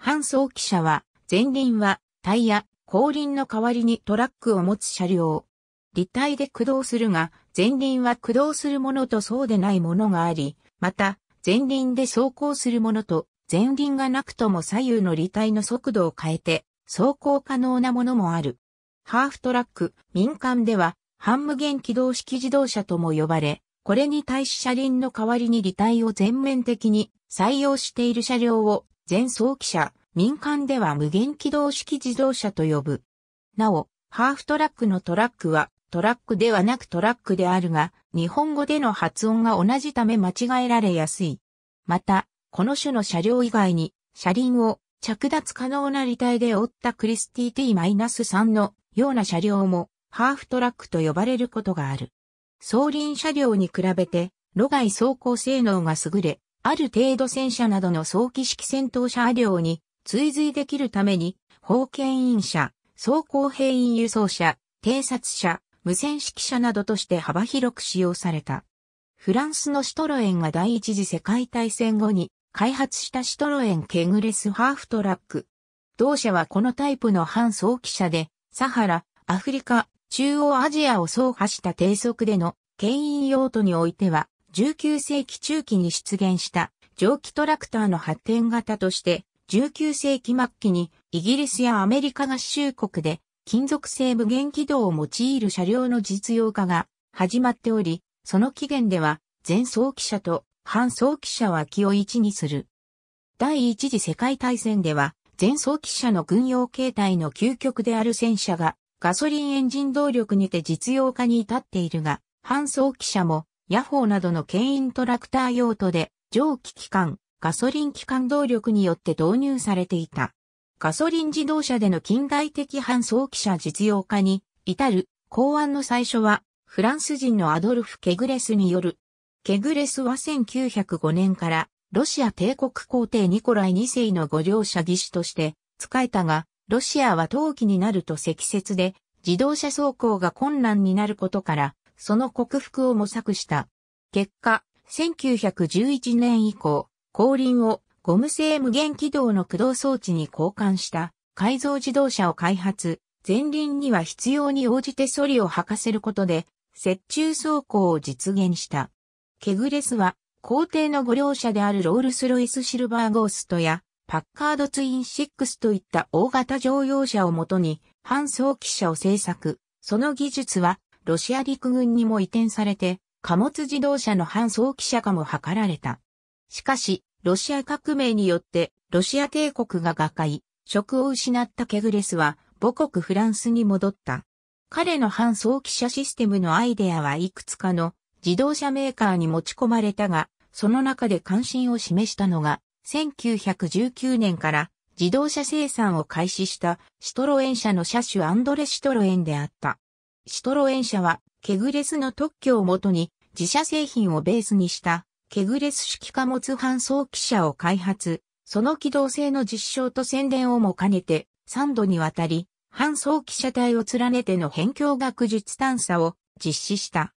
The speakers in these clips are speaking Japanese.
搬送汽車は、前輪はタイヤ、後輪の代わりにトラックを持つ車両。立体で駆動するが、前輪は駆動するものとそうでないものがあり、また、前輪で走行するものと、前輪がなくとも左右の履体の速度を変えて、走行可能なものもある。ハーフトラック、民間では、半無限起動式自動車とも呼ばれ、これに対し車輪の代わりに履体を全面的に採用している車両を全走機車、民間では無限軌道式自動車と呼ぶ。なお、ハーフトラックのトラックはトラックではなくトラックであるが、日本語での発音が同じため間違えられやすい。また、この種の車両以外に、車輪を着脱可能な履体で折ったクリスティ T-3 のような車両もハーフトラックと呼ばれることがある。送輪車両に比べて、路外走行性能が優れ、ある程度戦車などの早期式戦闘車両に追随できるために、砲剣員車、装甲兵員輸送車、偵察車、無線式車などとして幅広く使用された。フランスのシトロエンが第一次世界大戦後に開発したシトロエンケグレスハーフトラック。同社はこのタイプの半早期車で、サハラ、アフリカ、中央アジアを走破した低速での牽引用途においては、19世紀中期に出現した蒸気トラクターの発展型として、19世紀末期にイギリスやアメリカ合衆国で金属製無限軌道を用いる車両の実用化が始まっており、その起源では前早期車と半早期車は気を一にする。第一次世界大戦では前早期車の軍用形態の究極である戦車がガソリンエンジン動力にて実用化に至っているが、半早期車もヤホーなどの牽引トラクター用途で、蒸気機関、ガソリン機関動力によって導入されていた。ガソリン自動車での近代的搬送機車実用化に至る公案の最初はフランス人のアドルフ・ケグレスによる。ケグレスは1905年からロシア帝国皇帝ニコライ2世の御両者技師として使えたが、ロシアは冬季になると積雪で自動車走行が困難になることからその克服を模索した。結果、1911年以降、後輪をゴム製無限軌道の駆動装置に交換した改造自動車を開発、前輪には必要に応じてソリを履かせることで、接中走行を実現した。ケグレスは、皇帝の御両者であるロールスロイスシルバーゴーストや、パッカードツイン6といった大型乗用車をもとに、半早機車を製作。その技術はロシア陸軍にも移転されて、貨物自動車の搬送汽車化も図られた。しかし、ロシア革命によって、ロシア帝国が瓦解、職を失ったケグレスは、母国フランスに戻った。彼の搬送汽車システムのアイデアはいくつかの自動車メーカーに持ち込まれたが、その中で関心を示したのが、1919年から自動車生産を開始したシトロエン社の車種アンドレ・シトロエンであった。シトロエン社は、ケグレスの特許をもとに、自社製品をベースにした、ケグレス式貨物搬送機車を開発、その機動性の実証と宣伝をも兼ねて、3度にわたり、搬送機車体を連ねての辺境学術探査を実施した。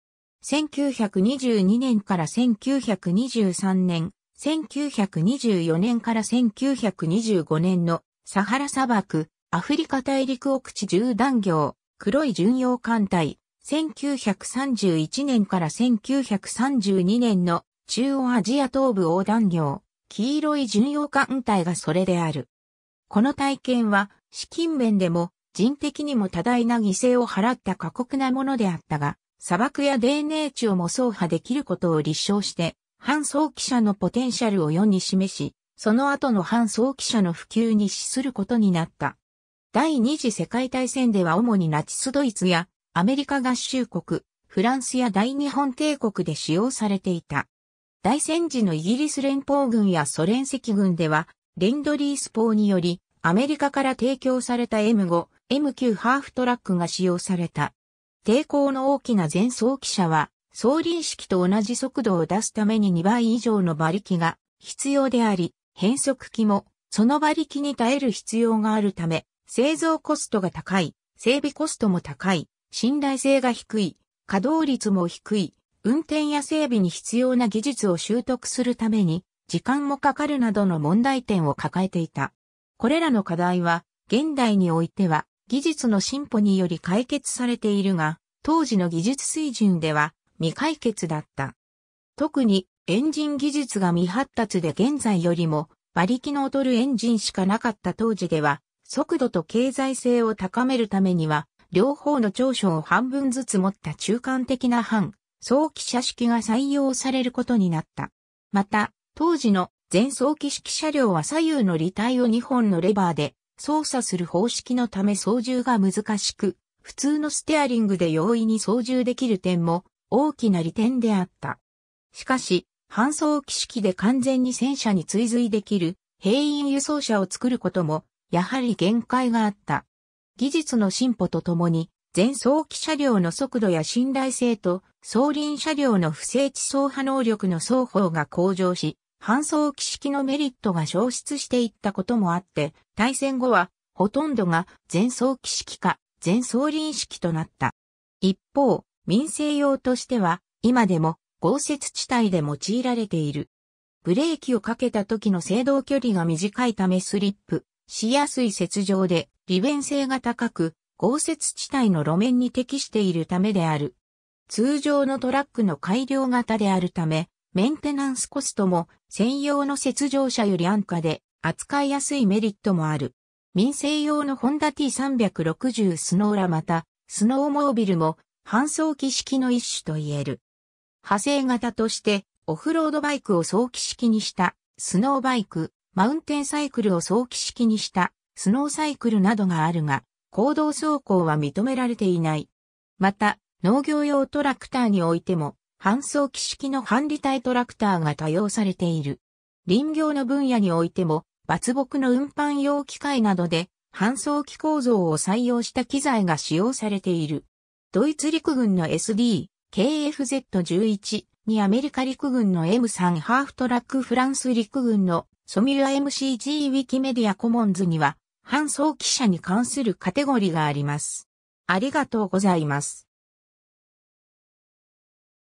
1922年から1923年、1924年から1925年のサハラ砂漠、アフリカ大陸奥地縦断業、黒い巡洋艦隊、1931年から1932年の中央アジア東部横断業、黄色い巡洋艦隊がそれである。この体験は、資金面でも人的にも多大な犠牲を払った過酷なものであったが、砂漠や泥泥地をも走破できることを立証して、反送記者のポテンシャルを世に示し、その後の反送記者の普及に資することになった。第二次世界大戦では主にナチスドイツやアメリカ合衆国、フランスや大日本帝国で使用されていた。大戦時のイギリス連邦軍やソ連赤軍では、レンドリース砲により、アメリカから提供された M5、M9 ハーフトラックが使用された。抵抗の大きな前走機車は、総輪式と同じ速度を出すために2倍以上の馬力が必要であり、変速機もその馬力に耐える必要があるため、製造コストが高い、整備コストも高い、信頼性が低い、稼働率も低い、運転や整備に必要な技術を習得するために、時間もかかるなどの問題点を抱えていた。これらの課題は、現代においては、技術の進歩により解決されているが、当時の技術水準では未解決だった。特にエンジン技術が未発達で現在よりも馬力の劣るエンジンしかなかった当時では速度と経済性を高めるためには、両方の長所を半分ずつ持った中間的な半、早期車式が採用されることになった。また、当時の前早期式車両は左右の履体を2本のレバーで操作する方式のため操縦が難しく、普通のステアリングで容易に操縦できる点も大きな利点であった。しかし、搬送機式で完全に戦車に追随できる兵員輸送車を作ることもやはり限界があった。技術の進歩とともに、前走機車両の速度や信頼性と、送輪車両の不正地走破能力の双方が向上し、搬送機式のメリットが消失していったこともあって、対戦後は、ほとんどが前走機式か前走輪式となった。一方、民生用としては、今でも豪雪地帯で用いられている。ブレーキをかけた時の制動距離が短いためスリップ、しやすい雪上で利便性が高く、豪雪地帯の路面に適しているためである。通常のトラックの改良型であるため、メンテナンスコストも専用の雪上車より安価で扱いやすいメリットもある。民生用のホンダ T360 スノーラまた、スノーモービルも搬送機式の一種と言える。派生型としてオフロードバイクを早期式にしたスノーバイク、マウンテンサイクルを早期式にしたスノーサイクルなどがあるが、行動走行は認められていない。また、農業用トラクターにおいても、搬送機式の半理体トラクターが多用されている。林業の分野においても、伐木の運搬用機械などで、搬送機構造を採用した機材が使用されている。ドイツ陸軍の SD、KFZ-11 にアメリカ陸軍の M3 ハーフトラックフランス陸軍のソミュア MCG ウィキメディアコモンズには、搬送記者に関するカテゴリーがあります。ありがとうございます。